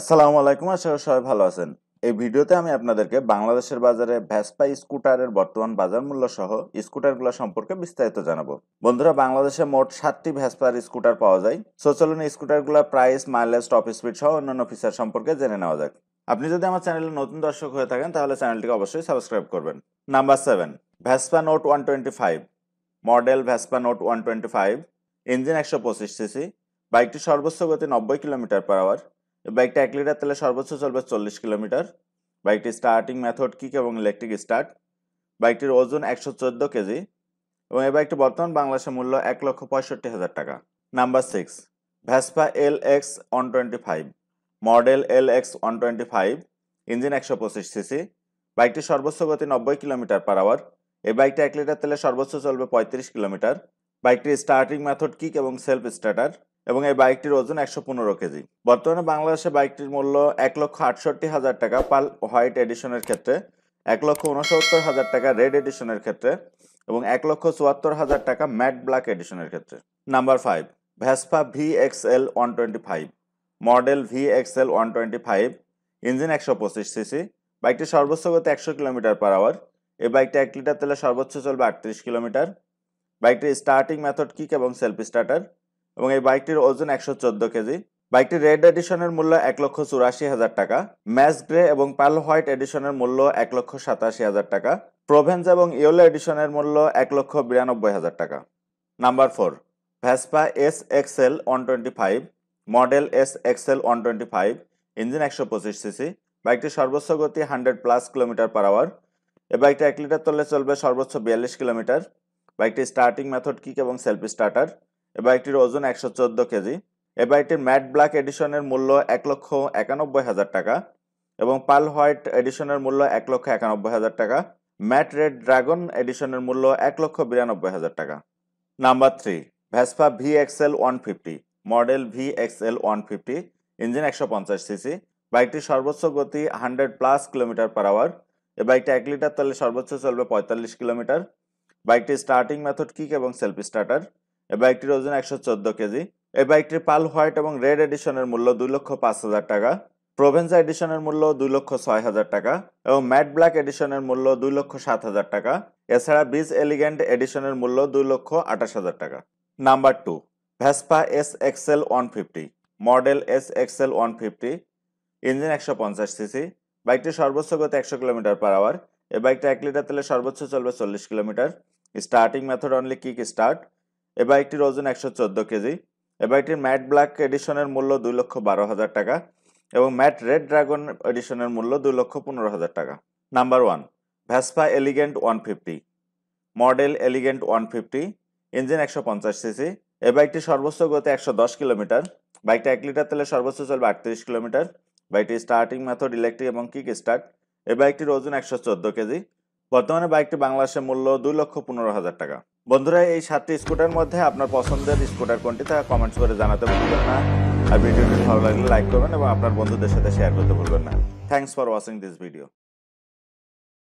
আসসালামু আলাইকুম আশা করি সবাই ভালো আছেন এই ভিডিওতে আমি আপনাদেরকে বাংলাদেশের বাজারে ভ্যাসপা স্কুটারের বর্তমান বাজার মূল্য সহ স্কুটারগুলো সম্পর্কে বিস্তারিত জানাবো বন্ধুরা বাংলাদেশে মোট সাতটি ভ্যাসপার স্কুটার পাওয়া যায় সচলন চলুন স্কুটারগুলোর প্রাইস মাইলেজ টপ স্পিড সহ অন্যান্য ফিচার সম্পর্কে জেনে নেওয়া যাক আপনি যদি আমার চ্যানেলে নতুন দর্শক হয়ে থাকেন তাহলে চ্যানেলটিকে অবশ্যই সাবস্ক্রাইব করবেন number seven Vespa Notte one twenty five model Vespa Notte one twenty five engine একশো পঁচিশ সিসি বাইকটি সর্বোচ্চ গতি নব্বই কিলোমিটার পার আওয়ার বাইকটা এক লিটার তেলে সর্বোচ্চ চলবে চল্লিশ কিলোমিটার বাইকটির স্টার্টিং মেথড কিক এবং ইলেকট্রিক স্টার্ট বাইকটির ওজন একশো চোদ্দ কেজি এবং এই বাইকটি বর্তমান বাংলাদেশে মূল্য এক লক্ষ পঁয়ষট্টি হাজার টাকা number six Vespa L X one twenty five model L X one twenty five engine একশো পঁচিশ সিসি বাইকটি সর্বোচ্চ গতি নব্বই কিলোমিটার পার আওয়ার এই বাইকটা এক লিটার তেলে সর্বোচ্চ চলবে পঁয়ত্রিশ কিলোমিটার বাইকটির স্টার্টিং মেথড কিক এবং সেলফ স্টার্টার এবং এই বাইকটির ওজন একশো পনেরো কেজি বর্তমানে বাংলাদেশে বাইকটির মূল্য এক লক্ষ আটষট্টি হাজার টাকা পাল হোয়াইট এডিশনের ক্ষেত্রে এক লক্ষ উনসত্তর হাজার টাকা রেড এডিশনের ক্ষেত্রে এবং এক লক্ষ চুয়াত্তর হাজার টাকা ম্যাট ব্ল্যাক এডিশনের ক্ষেত্রে number five Vespa V X L one twenty five model V X L one twenty five engine একশো পঁচিশ সিসি বাইকটি সর্বোচ্চ গতি একশো কিলোমিটার পার আওয়ার এই বাইকটি এক লিটার তেলে সর্বোচ্চ চলবে আটত্রিশ কিলোমিটার বাইকটির স্টার্টিং মেথড কিক এবং সেলফি স্টার্টার এবং এই বাইকটির ওজন একশো চোদ্দ কেজি বাইকটির রেড এডিশনের মূল্য এক লক্ষ চুরাশি হাজার টাকা ম্যাচ গ্রে এবং পাল হোয়াইট এডিশনের মূল্য এক লক্ষ সাতাশি হাজার টাকা প্রোভেন্স এবং ইয়োলো এডিশনের মূল্য এক লক্ষ বিরানব্বই হাজার টাকা number four Vespa S XL one twenty five model S XL one twenty five engine একশো পঁচিশ সিসি বাইকটির সর্বোচ্চ গতি hundred plus kilometre per hour এ বাইকটি এক লিটার তলে চলবে সর্বোচ্চ বিয়াল্লিশ কিলোমিটার বাইকটির স্টার্টিং মেথড কিক এবং সেলফি স্টার্টার এ বাইকটির ওজন একশো চোদ্দ কেজি এ বাইকটির ম্যাট ব্ল্যাক এডিশনের মূল্য এক লক্ষ একানব্বই হাজার টাকা এবং পাল হোয়াইট এডিশনের মূল্য এক লক্ষ একানব্বই হাজার টাকা ম্যাট রেড ড্রাগন এডিশনের মূল্য এক লক্ষ বিরানব্বই হাজার টাকা number three Vespa V X L one fifty model V X L one fifty engine একশো পঞ্চাশ সিসি বাইকটির সর্বোচ্চ গতি hundred plus kilometre per hour এ বাইকটা এক লিটার তেলে সর্বোচ্চ চলবে পঁয়তাল্লিশ কিলোমিটার বাইকটির স্টার্টিং মেথড কিক এবং সেলফি স্টার্টার এ বাইকটির ওজন একশো চোদ্দ কেজি এই বাইকটির পাল হোয়াইট এবং রেড এডিশনের মূল্য দুই লক্ষ পাঁচ হাজার টাকা প্রোভেন্সা এডিশনের মূল্য দুই লক্ষ ছয় হাজার টাকা এবং ম্যাট ব্ল্যাক এডিশনের মূল্য দুই লক্ষ সাত হাজার টাকা এছাড়া বিচ এলিগেন্ট এডিশনের মূল্য দুই লক্ষ আঠাশ হাজার টাকা number two Vespa S XL one fifty model S XL one fifty engine একশো পঞ্চাশ সিসি বাইকটি সর্বোচ্চ গতি একশো কিলোমিটার পার আওয়ার এই বাইকটা এক লিটার তেলে সর্বোচ্চ চলবে চল্লিশ kilometre starting method only kick start এ বাইকটির ওজন একশো চোদ্দো কেজি এ বাইকটির ম্যাট ব্ল্যাক এডিশনের মূল্য দুই লক্ষ বারো হাজার টাকা এবং ম্যাট রেড ড্রাগন এডিশনের মূল্য দুই লক্ষ পনেরো হাজার টাকা number one Vespa Elegante one fifty model Elegante one fifty engine একশো পঞ্চাশ সিসি এ বাইকটি সর্বোচ্চ গতি একশো দশ কিলোমিটার বাইকটা এক লিটার তেলে সর্বোচ্চ চলবে আটত্রিশ কিলোমিটার বাইকটি স্টার্টিং মেথড ইলেকট্রিক এবং কিক স্টার্ট এ বাইকটির ওজন একশো চোদ্দো কেজি বর্তমানে বাইকটি বাংলাদেশের মূল্য দুই লক্ষ পনেরো হাজার টাকা বন্ধুরা এই সাতটি স্কুটার মধ্যে আপনার পছন্দের স্কুটার কোনটি তা কমেন্টস করে জানাতে ভুলবেন না আর ভিডিওটি ভালো লাগলে লাইক করবেন এবং আপনার বন্ধুদের সাথে শেয়ার করতে ভুলবেন না thanks for watching this video